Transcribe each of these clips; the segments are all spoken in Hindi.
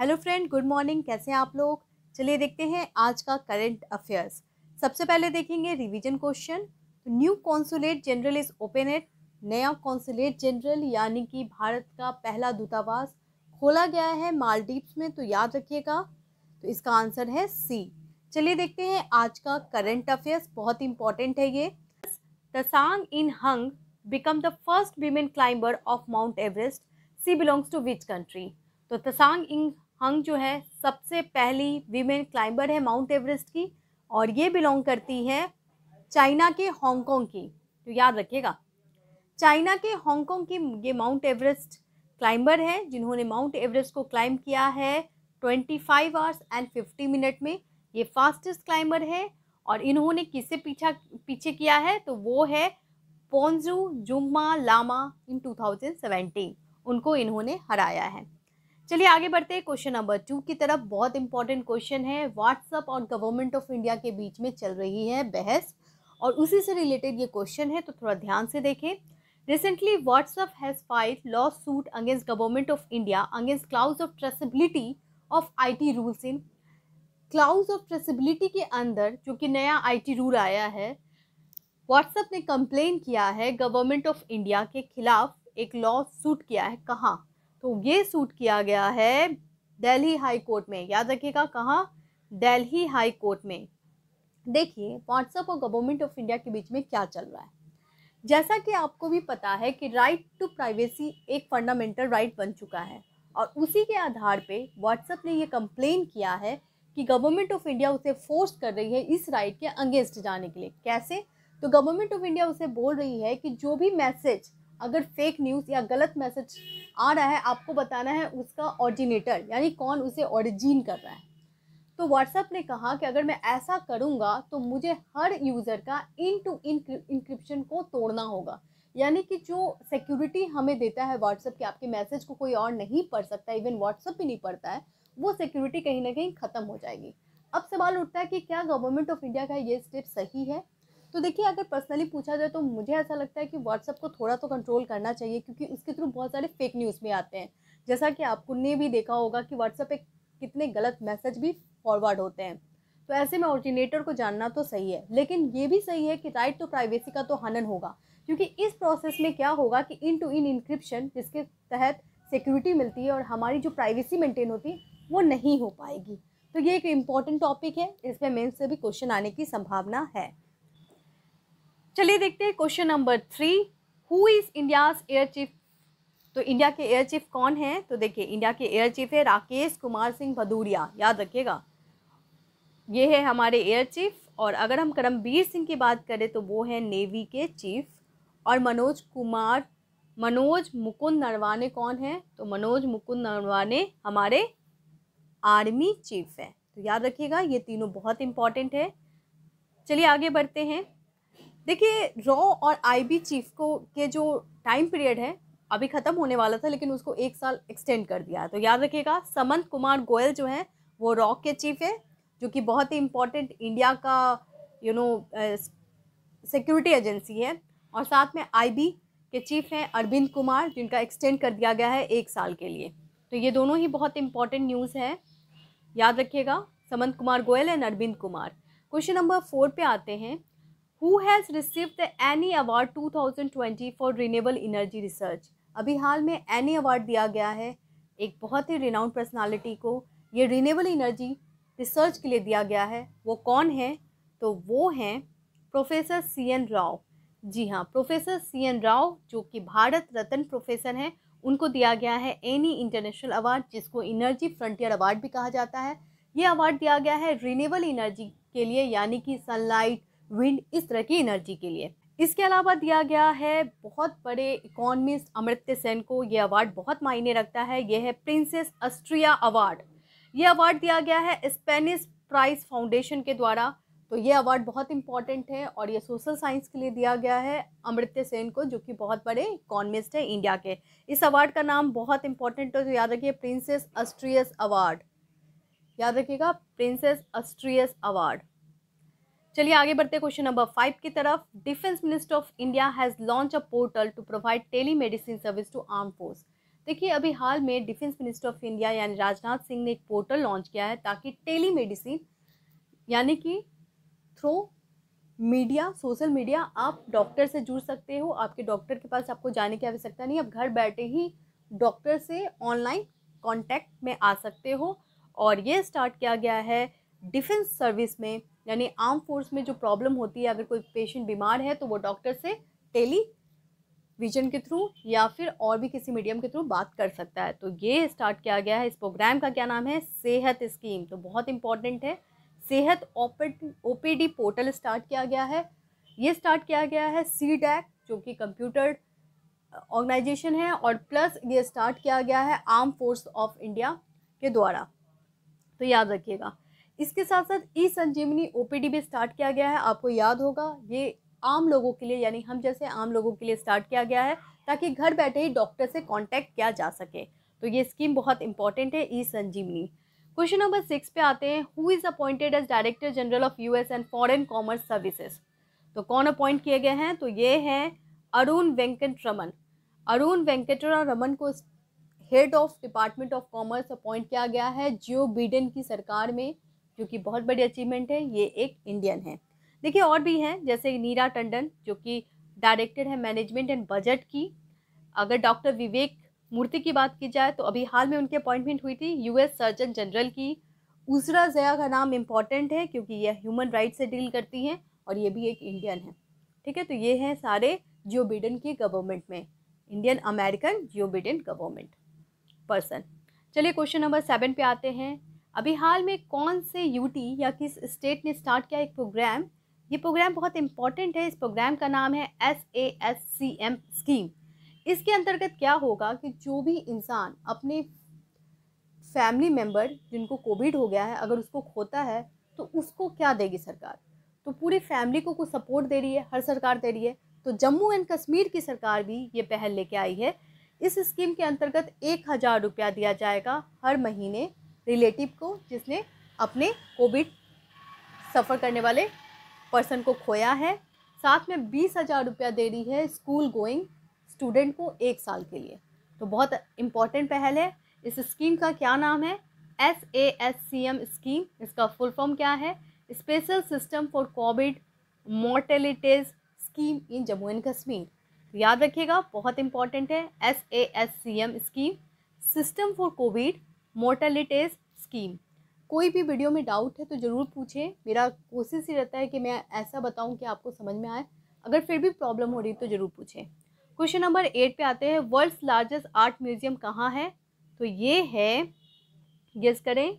हेलो फ्रेंड गुड मॉर्निंग कैसे हैं आप लोग चलिए देखते हैं आज का करंट अफेयर्स सबसे पहले देखेंगे रिवीजन क्वेश्चन तो new consulate general is open at नया कॉन्सुलेट जनरल यानी कि भारत का पहला दूतावास खोला गया है मालदीव्स में तो याद रखिएगा तो इसका आंसर है सी चलिए देखते हैं आज का करंट अफेयर्स बहुत इंपॉर्टेंट है ये Tsang Yin Hung become the first women climber of mount Everest she belongs to which country तो तसांग इन हंग जो है सबसे पहली वीमेन क्लाइंबर है माउंट एवरेस्ट की और ये बिलोंग करती है चाइना के हांगकॉन्ग की तो याद रखिएगा चाइना के हांगकॉन्ग की ये माउंट एवरेस्ट क्लाइंबर है जिन्होंने माउंट एवरेस्ट को क्लाइंब किया है twenty five hours and fifty minute में ये फास्टेस्ट क्लाइंबर है और इन्होंने किससे पीछा पीछे किया है तो वो है Phunjo Jhangmu Lama in two thousand seventeen उनको इन्होंने हराया है चलिए आगे बढ़ते हैं क्वेश्चन नंबर टू की तरफ बहुत इंपॉर्टेंट क्वेश्चन है व्हाट्सअप और गवर्नमेंट ऑफ इंडिया के बीच में चल रही है बहस और उसी से रिलेटेड ये क्वेश्चन है तो थोड़ा ध्यान से देखें recently WhatsApp has file law suit against government of India against clause of traceability of I rules इन क्लाउज ऑफ ट्रेसिबिलिटी के अंदर जो कि नया आई रूल आया है व्हाट्सएप ने कंप्लेन किया है गवर्नमेंट ऑफ इंडिया के खिलाफ एक लॉ सूट किया है कहाँ तो ये सूट किया गया है दिल्ली हाई कोर्ट में याद रखिएगा कहाँ दिल्ली हाई कोर्ट में देखिए व्हाट्सएप और गवर्नमेंट ऑफ इंडिया के बीच में क्या चल रहा है जैसा कि आपको भी पता है कि राइट टू प्राइवेसी एक फंडामेंटल राइट बन चुका है और उसी के आधार पे व्हाट्सएप ने यह कंप्लेन किया है कि गवर्नमेंट ऑफ इंडिया उसे फोर्स कर रही है इस राइट के अंगेंस्ट जाने के लिए कैसे तो गवर्नमेंट ऑफ इंडिया उसे बोल रही है कि जो भी मैसेज अगर फेक न्यूज़ या गलत मैसेज आ रहा है आपको बताना है उसका ऑरिजिनेटर यानी कौन उसे ऑरिजिन कर रहा है तो व्हाट्सएप ने कहा कि अगर मैं ऐसा करूँगा तो मुझे हर यूज़र का इन टू इन इंक्रिप्शन को तोड़ना होगा यानी कि जो सिक्योरिटी हमें देता है व्हाट्सएप के आपके मैसेज को कोई और नहीं पढ़ सकता इवन व्हाट्सएप भी नहीं पढ़ता है वो सिक्योरिटी कहीं ना कहीं ख़त्म हो जाएगी अब सवाल उठता है कि क्या गवर्नमेंट ऑफ इंडिया का ये स्टेप सही है तो देखिए अगर पर्सनली पूछा जाए तो मुझे ऐसा लगता है कि व्हाट्सअप को थोड़ा तो कंट्रोल करना चाहिए क्योंकि उसके थ्रू बहुत सारे फेक न्यूज़ भी आते हैं जैसा कि आपको ने भी देखा होगा कि व्हाट्सअप पे कितने गलत मैसेज भी फॉरवर्ड होते हैं तो ऐसे में ऑरिजिनेटर को जानना तो सही है लेकिन ये भी सही है कि राइट टू प्राइवेसी का तो हनन होगा क्योंकि इस प्रोसेस में क्या होगा कि इन टू इन इंक्रिप्शन जिसके तहत सिक्योरिटी मिलती है और हमारी जो प्राइवेसी मेंटेन होती है वो नहीं हो पाएगी तो ये एक इम्पॉर्टेंट टॉपिक है इसमें मेन्स से भी क्वेश्चन आने की संभावना है चलिए देखते हैं question number three who is India air chief तो इंडिया के एयर चीफ कौन है तो देखिए इंडिया के एयर चीफ है राकेश कुमार सिंह भदूरिया याद रखिएगा ये है हमारे एयर चीफ और अगर हम करमबीर सिंह की बात करें तो वो है नेवी के चीफ और मनोज कुमार मनोज मुकुंद नरवाने कौन है तो मनोज मुकुंद नरवाने हमारे आर्मी चीफ हैं तो याद रखिएगा ये तीनों बहुत इम्पॉर्टेंट है चलिए आगे बढ़ते हैं देखिए रॉ और आईबी चीफ को के जो टाइम पीरियड है अभी ख़त्म होने वाला था लेकिन उसको एक साल एक्सटेंड कर दिया है तो याद रखिएगा समंत कुमार गोयल जो है वो रॉक के चीफ है जो कि बहुत ही इम्पोर्टेंट इंडिया का यू नो सिक्योरिटी एजेंसी है और साथ में आईबी के चीफ हैं अरविंद कुमार जिनका एक्सटेंड कर दिया गया है एक साल के लिए तो ये दोनों ही बहुत इम्पोर्टेंट न्यूज़ है याद रखिएगा Samant Kumar Goyal and Arvind Kumar question number four पे आते हैं who has receive the Eni award 2020 for renewable energy research अभी हाल में एनी अवार्ड दिया गया है एक बहुत ही रिनाउंड पर्सनालिटी को ये रिनेबल एनर्जी रिसर्च के लिए दिया गया है वो कौन है तो वो हैं प्रोफेसर सी एन राव जी हाँ प्रोफेसर सी एन राव जो कि भारत रत्न प्रोफेसर हैं उनको दिया गया है एनी इंटरनेशनल अवार्ड जिसको एनर्जी फ्रंटियर अवार्ड भी कहा जाता है ये अवार्ड दिया गया है रिनेबल एनर्जी के लिए यानी कि सनलाइट विंड इस तरह की एनर्जी के लिए इसके अलावा दिया गया है बहुत बड़े इकोनमिस्ट अमृत्य सेन को ये अवार्ड बहुत मायने रखता है यह है प्रिंसेस अस्ट्रिया अवार्ड ये अवार्ड दिया गया है स्पेनिश प्राइज फाउंडेशन के द्वारा तो ये अवार्ड बहुत इंपॉर्टेंट है और ये सोशल साइंस के लिए दिया गया है अमृत्य सेन को जो कि बहुत बड़े इकोनमिस्ट हैं इंडिया के इस अवार्ड का नाम बहुत इंपॉर्टेंट है तो याद रखिए प्रिंसेस अस्ट्रियस अवार्ड याद रखिएगा प्रिंसेस अस्ट्रियस अवार्ड चलिए आगे बढ़ते क्वेश्चन नंबर फाइव की तरफ defence minister of India has launch a portal to provide telemedicine service to arm force देखिए अभी हाल में डिफेंस मिनिस्टर ऑफ इंडिया यानी राजनाथ सिंह ने एक पोर्टल लॉन्च किया है ताकि टेली मेडिसिन यानी कि थ्रू मीडिया सोशल मीडिया आप डॉक्टर से जुड़ सकते हो आपके डॉक्टर के पास आपको जाने की आवश्यकता नहीं आप घर बैठे ही डॉक्टर से ऑनलाइन कॉन्टैक्ट में आ सकते हो और ये स्टार्ट किया गया है डिफेंस सर्विस में यानी आर्म फोर्स में जो प्रॉब्लम होती है अगर कोई पेशेंट बीमार है तो वो डॉक्टर से टेली विजन के थ्रू या फिर और भी किसी मीडियम के थ्रू बात कर सकता है तो ये स्टार्ट किया गया है इस प्रोग्राम का क्या नाम है सेहत स्कीम तो बहुत इंपॉर्टेंट है सेहत ओपीडी पोर्टल स्टार्ट किया गया है ये स्टार्ट किया गया है सी डैक जो कि कंप्यूटर ऑर्गेनाइजेशन है और प्लस ये स्टार्ट किया गया है आर्म फोर्स ऑफ इंडिया के द्वारा तो याद रखिएगा इसके साथ साथ ई संजीवनी ओपीडी भी स्टार्ट किया गया है आपको याद होगा ये आम लोगों के लिए यानी हम जैसे आम लोगों के लिए स्टार्ट किया गया है ताकि घर बैठे ही डॉक्टर से कॉन्टैक्ट किया जा सके तो ये स्कीम बहुत इंपॉर्टेंट है E Sanjeevani question number six पे आते हैं who is appointed as director general of S and foreign commerce services तो कौन अपॉइंट किए गए हैं तो ये हैं अरुण वेंकट रमन अरुण वेंकट रमन को head of department of commerce appoint किया गया है जियो बीडन की सरकार में जो कि बहुत बड़ी अचीवमेंट है ये एक इंडियन है देखिए और भी हैं जैसे नीरा टंडन जो कि डायरेक्टर है मैनेजमेंट एंड बजट की अगर डॉक्टर विवेक मूर्ति की बात की जाए तो अभी हाल में उनकी अपॉइंटमेंट हुई थी यूएस सर्जन जनरल की उसरा जया का नाम इम्पॉर्टेंट है क्योंकि यह ह्यूमन राइट से डील करती हैं और ये भी एक इंडियन है ठीक है तो ये हैं सारे जियो बिडन की गवर्नमेंट में इंडियन अमेरिकन जियो बिडन गवर्नमेंट पर्सन चलिए क्वेश्चन नंबर सेवन पे आते हैं अभी हाल में कौन से यूटी या किस स्टेट ने स्टार्ट किया एक प्रोग्राम ये प्रोग्राम बहुत इम्पॉर्टेंट है इस प्रोग्राम का नाम है S A S C M scheme इसके अंतर्गत क्या होगा कि जो भी इंसान अपने फैमिली मेम्बर जिनको कोविड हो गया है अगर उसको खोता है तो उसको क्या देगी सरकार तो पूरी फैमिली को कुछ सपोर्ट दे रही है हर सरकार दे रही है तो जम्मू एंड कश्मीर की सरकार भी ये पहल लेके आई है इस स्कीम के अंतर्गत एक हज़ार रुपया दिया जाएगा हर महीने रिलेटिव को जिसने अपने कोविड सफ़र करने वाले पर्सन को खोया है साथ में बीस हज़ार रुपया दे रही है स्कूल गोइंग स्टूडेंट को एक साल के लिए तो बहुत इम्पॉर्टेंट पहल है इस स्कीम का क्या नाम है S A S C M scheme इसका फुल फॉर्म क्या है special system for covid mortalities scheme in Jammu and Kashmir याद रखिएगा बहुत इम्पॉर्टेंट है S A S C M scheme system for covid mortalities scheme कोई भी वीडियो में डाउट है तो ज़रूर पूछें मेरा कोशिश ही रहता है कि मैं ऐसा बताऊं कि आपको समझ में आए अगर फिर भी प्रॉब्लम हो रही तो ज़रूर पूछें क्वेश्चन नंबर एट पे आते हैं वर्ल्ड्स लार्जेस्ट आर्ट म्यूज़ियम कहाँ है तो ये है गेस करें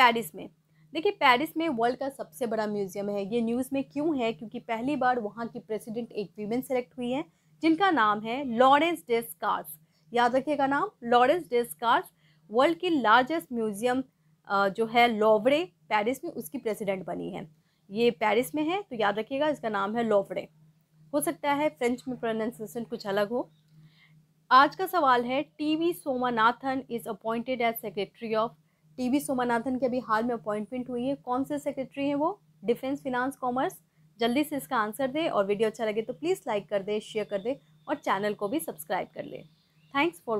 पेरिस में देखिए पेरिस में वर्ल्ड का सबसे बड़ा म्यूज़ियम है ये न्यूज़ में क्यों है क्योंकि पहली बार वहाँ की प्रेसिडेंट एक वीमेन सेलेक्ट हुई है जिनका नाम है लॉरेंस डेस्कार्स याद रखिएगा नाम लॉरेंस डेस्कार्स वर्ल्ड की लार्जेस्ट म्यूज़ियम जो है लोवड़े पेरिस में उसकी प्रेसिडेंट बनी है ये पेरिस में है तो याद रखिएगा इसका नाम है लोवड़े हो सकता है फ्रेंच में प्रोनाउंसिएशन कुछ अलग हो आज का सवाल है T V Somanathan is appointed as secretary of T V Somanathan की अभी हाल में अपॉइंटमेंट हुई है कौन से सेक्रेटरी हैं वो डिफेंस फिनांस कॉमर्स जल्दी से इसका आंसर दें और वीडियो अच्छा लगे तो प्लीज़ लाइक कर दें शेयर कर दें और चैनल को भी सब्सक्राइब कर लें थैंक्स फॉर